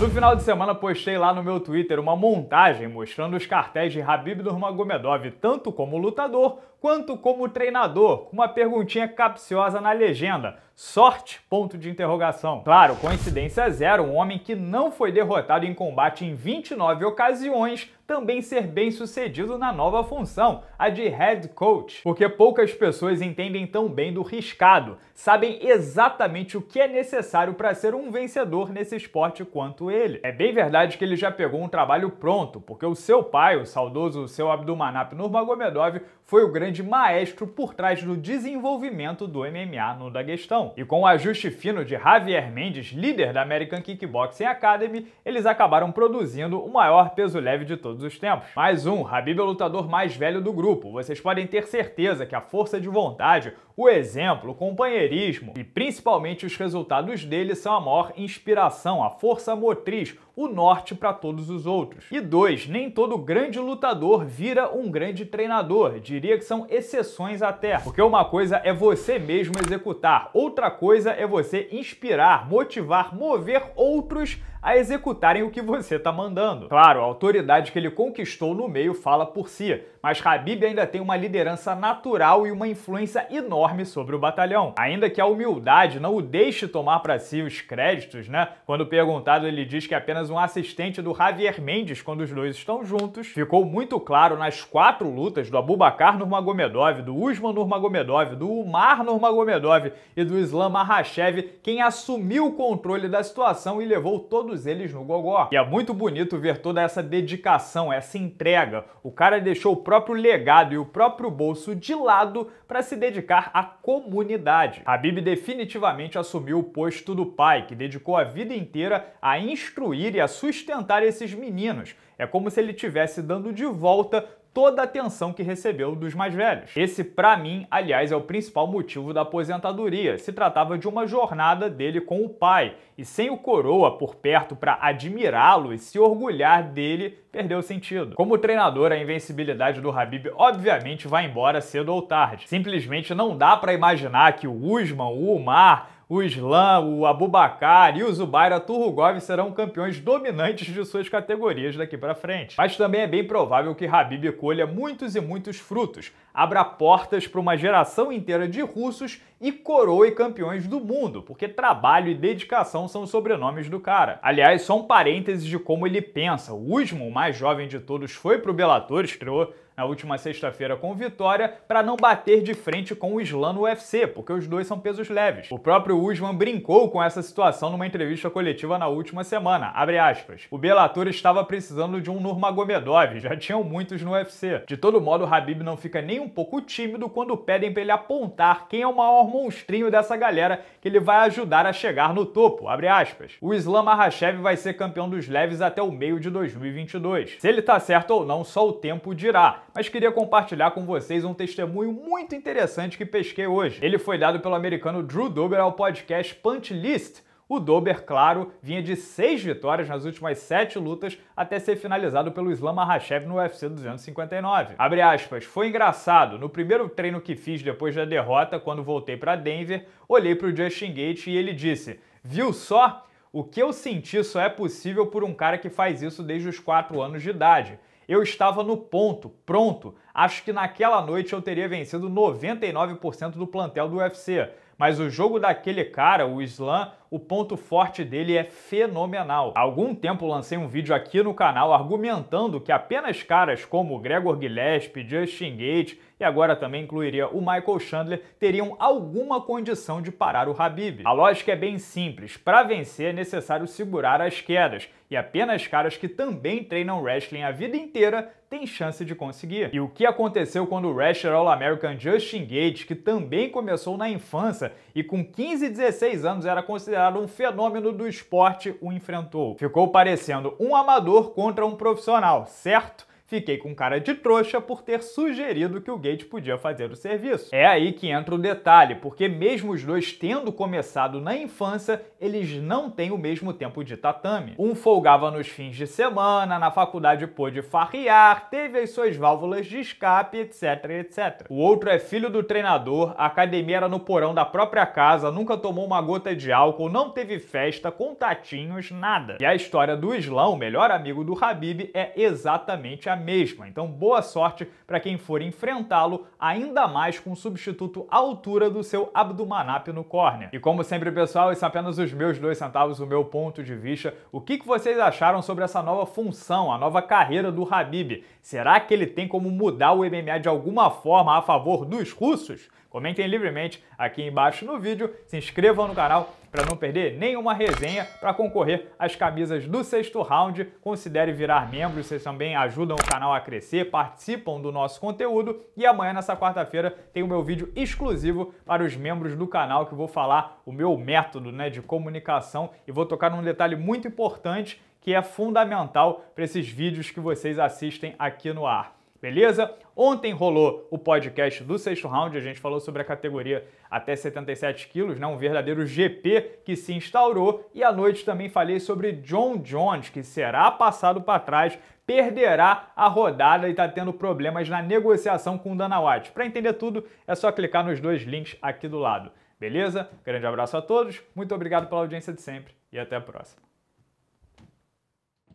No final de semana postei lá no meu Twitter uma montagem mostrando os cartéis de Habib Nurmagomedov tanto como lutador quanto como treinador, com uma perguntinha capciosa na legenda Sorte? Ponto de interrogação. Claro, coincidência zero, um homem que não foi derrotado em combate em 29 ocasiões também ser bem sucedido na nova função, a de head coach. Porque poucas pessoas entendem tão bem do riscado, sabem exatamente o que é necessário para ser um vencedor nesse esporte quanto ele. É bem verdade que ele já pegou um trabalho pronto, porque o seu pai, o saudoso seu Abdulmanap Nurmagomedov, foi o grande maestro por trás do desenvolvimento do MMA no Daguestão e com o um ajuste fino de Javier Mendes, líder da American Kickboxing Academy, eles acabaram produzindo o maior peso leve de todos os tempos. Mais um, Habib é o lutador mais velho do grupo. Vocês podem ter certeza que a força de vontade, o exemplo, o companheirismo e principalmente os resultados dele são a maior inspiração, a força motriz, o norte para todos os outros. E dois, nem todo grande lutador vira um grande treinador. Diria que são exceções até, porque uma coisa é você mesmo executar, outra Outra coisa é você inspirar, motivar, mover outros a executarem o que você está mandando. Claro, a autoridade que ele conquistou no meio fala por si, mas Habib ainda tem uma liderança natural e uma influência enorme sobre o batalhão. Ainda que a humildade não o deixe tomar para si os créditos, né? Quando perguntado, ele diz que é apenas um assistente do Javier Mendes quando os dois estão juntos. Ficou muito claro nas quatro lutas do Abubakar Nurmagomedov, do Usman Nurmagomedov, do Umar Nurmagomedov e do Islam Makhachev quem assumiu o controle da situação e levou todo todos eles no gogó. E é muito bonito ver toda essa dedicação, essa entrega. O cara deixou o próprio legado e o próprio bolso de lado para se dedicar à comunidade. Habib definitivamente assumiu o posto do pai, que dedicou a vida inteira a instruir e a sustentar esses meninos. É como se ele estivesse dando de volta toda a atenção que recebeu dos mais velhos. Esse, para mim, aliás, é o principal motivo da aposentadoria. Se tratava de uma jornada dele com o pai, e sem o coroa por perto para admirá-lo e se orgulhar dele, perdeu sentido. Como treinador, a invencibilidade do Habib obviamente vai embora cedo ou tarde. Simplesmente não dá para imaginar que o Usman, o Umar, o Islam, o Abubakar e o Zubaira Turugov serão campeões dominantes de suas categorias daqui para frente. Mas também é bem provável que Habib colha muitos e muitos frutos, abra portas para uma geração inteira de russos e coroe campeões do mundo, porque trabalho e dedicação são sobrenomes do cara. Aliás, só um parênteses de como ele pensa. O Usman, o mais jovem de todos, foi pro Bellator, estreou na última sexta-feira com Vitória para não bater de frente com o Islam no UFC, porque os dois são pesos leves. O próprio Usman brincou com essa situação numa entrevista coletiva na última semana. Abre aspas. O Bellator estava precisando de um Nurmagomedov, já tinham muitos no UFC. De todo modo, o Habib não fica nem um pouco tímido quando pedem para ele apontar quem é o maior monstrinho dessa galera que ele vai ajudar a chegar no topo. Abre aspas. O Islam Makhachev vai ser campeão dos leves até o meio de 2022. Se ele tá certo ou não, só o tempo dirá mas queria compartilhar com vocês um testemunho muito interessante que pesquei hoje. Ele foi dado pelo americano Drew Dober ao podcast Punch List, o Dober, claro, vinha de seis vitórias nas últimas sete lutas até ser finalizado pelo Islam Makhachev no UFC 259. Abre aspas, foi engraçado. No primeiro treino que fiz depois da derrota, quando voltei para Denver, olhei para o Justin Gate e ele disse, viu só? O que eu senti só é possível por um cara que faz isso desde os quatro anos de idade. Eu estava no ponto, pronto, acho que naquela noite eu teria vencido 99% do plantel do UFC. Mas o jogo daquele cara, o Slam, o ponto forte dele é fenomenal. Há algum tempo lancei um vídeo aqui no canal argumentando que apenas caras como Gregor Gillespie, Justin Gate e agora também incluiria o Michael Chandler teriam alguma condição de parar o Habib. A lógica é bem simples, para vencer é necessário segurar as quedas e apenas caras que também treinam wrestling a vida inteira têm chance de conseguir. E o que que aconteceu quando o wrestler All-American Justin Gates, que também começou na infância e com 15 e 16 anos era considerado um fenômeno do esporte, o enfrentou. Ficou parecendo um amador contra um profissional, certo? Fiquei com cara de trouxa por ter sugerido que o Gates podia fazer o serviço. É aí que entra o detalhe, porque mesmo os dois tendo começado na infância, eles não têm o mesmo tempo de tatame. Um folgava nos fins de semana, na faculdade pôde farrear, teve as suas válvulas de escape, etc, etc. O outro é filho do treinador, a academia era no porão da própria casa, nunca tomou uma gota de álcool, não teve festa, contatinhos, nada. E a história do Islã, o melhor amigo do Habib, é exatamente a mesma. Então, boa sorte para quem for enfrentá-lo, ainda mais com o substituto à altura do seu Abdumanap no córner. E como sempre, pessoal, isso é apenas os meus dois centavos, o meu ponto de vista. O que, que vocês acharam sobre essa nova função, a nova carreira do Habib? Será que ele tem como mudar o MMA de alguma forma a favor dos russos? Comentem livremente aqui embaixo no vídeo, se inscrevam no canal para não perder nenhuma resenha para concorrer às camisas do sexto round. Considere virar membro, vocês também ajudam o canal a crescer, participam do nosso conteúdo e amanhã, nessa quarta-feira, tem o meu vídeo exclusivo para os membros do canal que vou falar o meu método né, de comunicação e vou tocar num detalhe muito importante que é fundamental para esses vídeos que vocês assistem aqui no ar beleza? Ontem rolou o podcast do sexto round, a gente falou sobre a categoria até 77 quilos, né? um verdadeiro GP que se instaurou, e à noite também falei sobre John Jones, que será passado para trás, perderá a rodada e está tendo problemas na negociação com o Dana White. Para entender tudo, é só clicar nos dois links aqui do lado. Beleza? Grande abraço a todos, muito obrigado pela audiência de sempre e até a próxima.